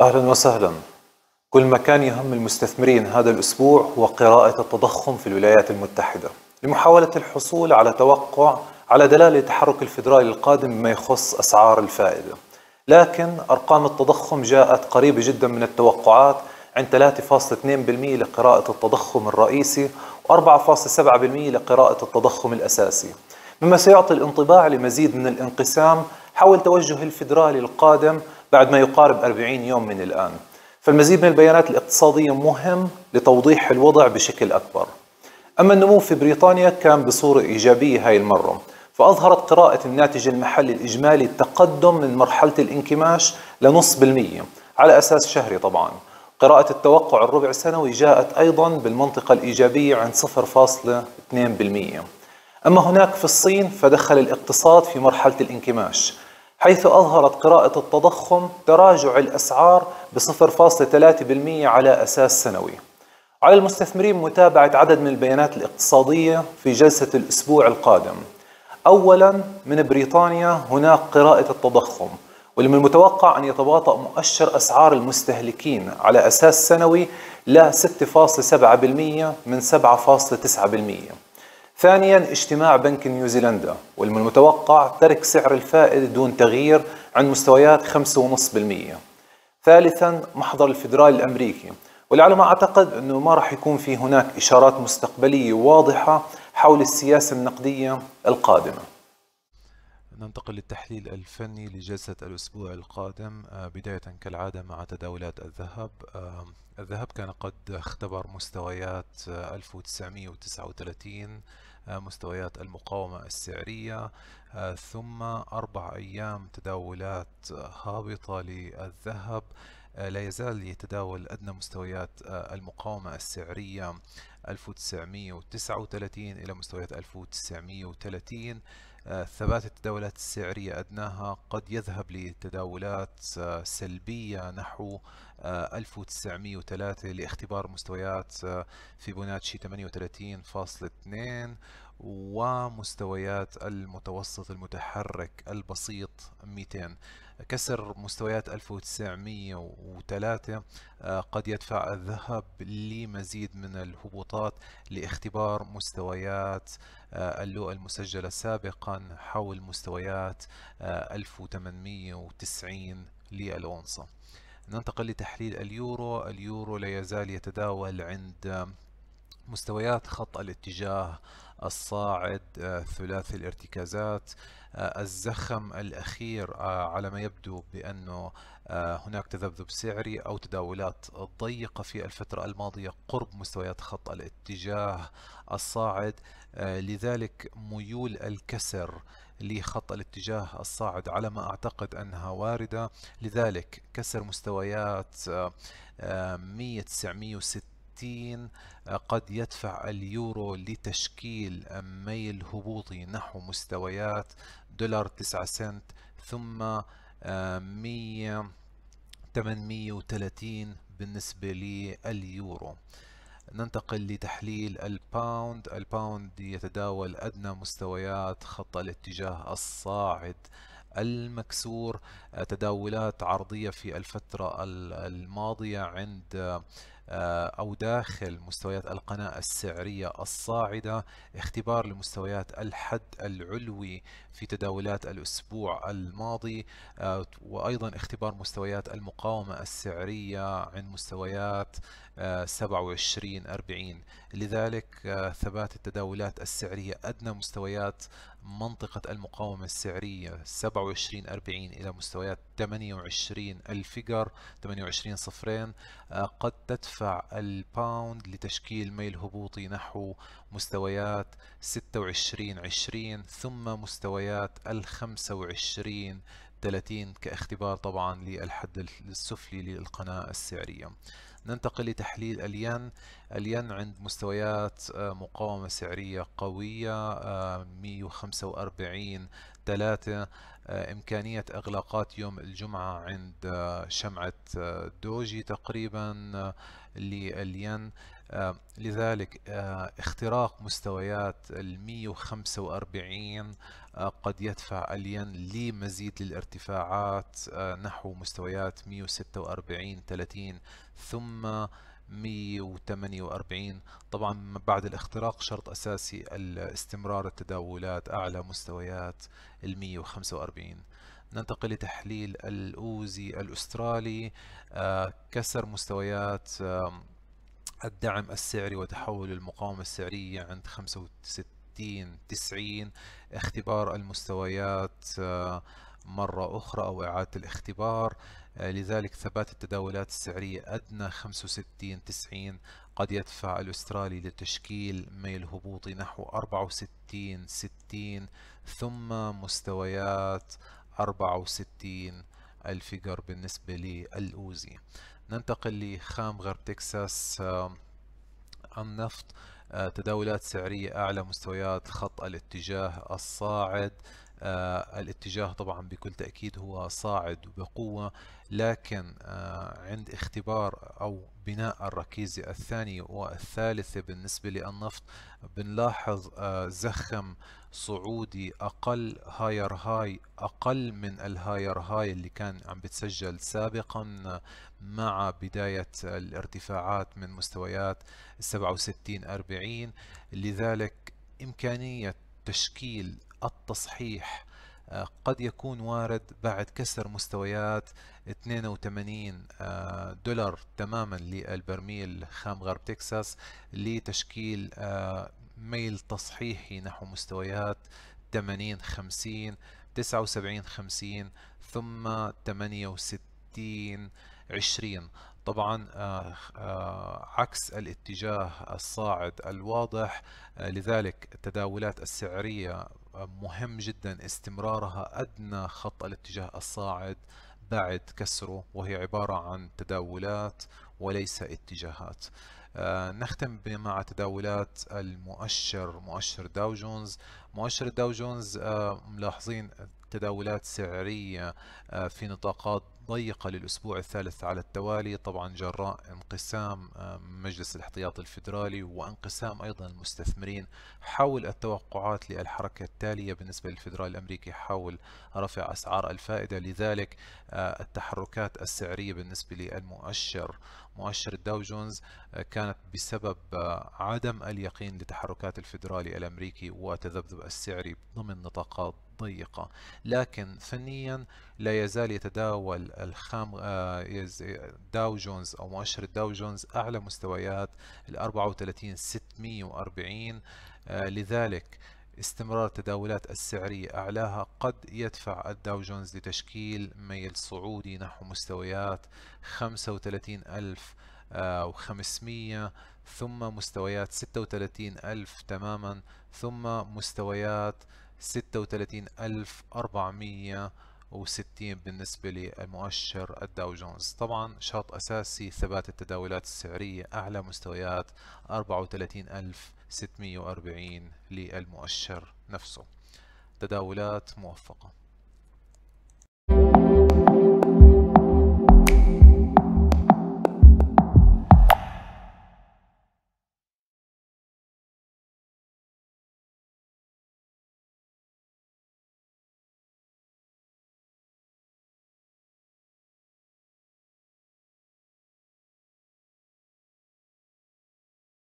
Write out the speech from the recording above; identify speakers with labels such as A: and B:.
A: أهلا وسهلا كل مكان يهم المستثمرين هذا الأسبوع هو قراءة التضخم في الولايات المتحدة لمحاولة الحصول على توقع على دلالة التحرك الفدرالي القادم بما يخص أسعار الفائدة لكن أرقام التضخم جاءت قريبة جدا من التوقعات عند 3.2% لقراءة التضخم الرئيسي و4.7% لقراءة التضخم الأساسي مما سيعطي الانطباع لمزيد من الانقسام حول توجه الفدرالي القادم بعد ما يقارب 40 يوم من الآن فالمزيد من البيانات الاقتصادية مهم لتوضيح الوضع بشكل أكبر أما النمو في بريطانيا كان بصورة إيجابية هاي المرة فأظهرت قراءة الناتج المحلي الإجمالي التقدم من مرحلة الانكماش لنص بالمية على أساس شهري طبعا قراءة التوقع الربع سنوي جاءت أيضا بالمنطقة الإيجابية عند 0.2% أما هناك في الصين فدخل الاقتصاد في مرحلة الانكماش حيث أظهرت قراءة التضخم تراجع الأسعار ب 0.3% على أساس سنوي. على المستثمرين متابعة عدد من البيانات الاقتصادية في جلسة الأسبوع القادم. أولاً من بريطانيا هناك قراءة التضخم، واللي من المتوقع أن يتباطأ مؤشر أسعار المستهلكين على أساس سنوي ل 6.7% من 7.9%. ثانيا اجتماع بنك نيوزيلندا والمن المتوقع ترك سعر الفائدة دون تغيير عن مستويات 5.5% ثالثا محضر الفدرالي الأمريكي ولعل ما أعتقد أنه ما راح يكون في هناك إشارات مستقبلية واضحة حول السياسة النقدية القادمة ننتقل للتحليل الفني لجلسة الأسبوع القادم آه، بداية كالعادة مع تداولات الذهب الذهب كان قد اختبر مستويات 1939 آه، آه، مستويات المقاومة السعرية ثم أربع أيام تداولات هابطة للذهب لا يزال يتداول أدنى مستويات المقاومة السعرية 1939 إلى مستويات 1930 آه، ثبات التداولات السعرية أدناها قد يذهب لتداولات آه، سلبية نحو 1903 آه، لاختبار مستويات فيبوناتشي 38.2 ومستويات المتوسط المتحرك البسيط 200 كسر مستويات 1903 آه، قد يدفع الذهب لمزيد من الهبوطات لاختبار مستويات آه، اللو المسجلة سابقا حول مستويات 1890 آه، للأونصة ننتقل لتحليل اليورو اليورو لا يزال يتداول عند مستويات خط الاتجاه الصاعد آه، ثلاثي الارتكازات آه، الزخم الأخير آه، على ما يبدو بأنه هناك تذبذب سعري أو تداولات ضيقة في الفترة الماضية قرب مستويات خط الاتجاه الصاعد لذلك ميول الكسر لخط الاتجاه الصاعد على ما أعتقد أنها واردة لذلك كسر مستويات 1960 60 آه، قد يدفع اليورو لتشكيل آه، ميل هبوطي نحو مستويات دولار 9 سنت ثم 100 آه، 830 بالنسبة لليورو ننتقل لتحليل الباوند الباوند يتداول أدنى مستويات خط الاتجاه الصاعد المكسور تداولات عرضية في الفترة الماضية عند آه، أو داخل مستويات القناة السعرية الصاعدة اختبار لمستويات الحد العلوي في تداولات الأسبوع الماضي آه، وأيضا اختبار مستويات المقاومة السعرية عند مستويات 27 40 لذلك آه، ثبات التداولات السعرية أدنى مستويات منطقة المقاومة السعرية 27 40 إلى مستويات 28 الفيجر 28 صفرين آه، قد تدفع الباوند لتشكيل ميل هبوطي نحو مستويات 26 20 ثم مستويات ال 25 30 كاختبار طبعا للحد السفلي للقناة السعرية ننتقل لتحليل الين الين عند مستويات آه، مقاومة سعرية قوية 145 آه، ثلاثة آه، إمكانية إغلاقات يوم الجمعة عند شمعة دوجي تقريبا للين آه، لذلك آه، اختراق مستويات ال 145 آه، قد يدفع الين لمزيد للارتفاعات نحو مستويات 146 30 ثم 148 طبعا بعد الاختراق شرط أساسي استمرار التداولات أعلى مستويات ال 145 ننتقل لتحليل الأوزي الأسترالي كسر مستويات الدعم السعري وتحول المقاومة السعرية عند 65 90 اختبار المستويات آه، مرة أخرى أو إعادة الاختبار آه، لذلك ثبات التداولات السعرية أدنى 65 90 قد يدفع الأسترالي لتشكيل ميل هبوطي نحو 64 60 ثم مستويات 64 الفيجر بالنسبة للأوزي ننتقل لخام غرب تكساس النفط آه، آه، تداولات سعرية أعلى مستويات خط الاتجاه الصاعد آه، الاتجاه طبعا بكل تأكيد هو صاعد بقوة لكن آه، عند اختبار أو بناء الركيزة الثانية والثالثة بالنسبة للنفط بنلاحظ آه، زخم صعودي أقل هاير هاي أقل من الهاير هاي اللي كان عم بتسجل سابقا مع بداية الارتفاعات من مستويات 67 40 لذلك إمكانية تشكيل التصحيح آه، قد يكون وارد بعد كسر مستويات 82 آه، دولار تماما للبرميل خام غرب تكساس لتشكيل آه، ميل تصحيحي نحو مستويات 80 50 79 50 ثم 68 20 طبعا عكس الاتجاه الصاعد الواضح لذلك التداولات السعرية مهم جدا استمرارها أدنى خط الاتجاه الصاعد بعد كسره وهي عبارة عن تداولات وليس اتجاهات آه نختم مع تداولات المؤشر مؤشر داو جونز مؤشر داو جونز آه ملاحظين تداولات سعرية آه، في نطاقات ضيقة للأسبوع الثالث على التوالي طبعا جراء انقسام آه، مجلس الاحتياط الفيدرالي وانقسام أيضا المستثمرين حول التوقعات للحركة التالية بالنسبة للفيدرالي الأمريكي حول رفع أسعار الفائدة لذلك آه، التحركات السعرية بالنسبة للمؤشر مؤشر الداو جونز آه، كانت بسبب عدم اليقين لتحركات الفيدرالي الأمريكي وتذبذب السعري ضمن نطاقات ضيقة لكن فنيا لا يزال يتداول الخام داو آه، جونز أو مؤشر داو جونز أعلى مستويات ال 34 640 آه، لذلك استمرار التداولات السعرية أعلاها قد يدفع الداو جونز لتشكيل ميل صعودي نحو مستويات و500 آه، ثم مستويات 36000 تماما ثم مستويات 36460 بالنسبة للمؤشر الداو جونز طبعا شرط أساسي ثبات التداولات السعرية أعلى مستويات 34640 للمؤشر نفسه تداولات موفقة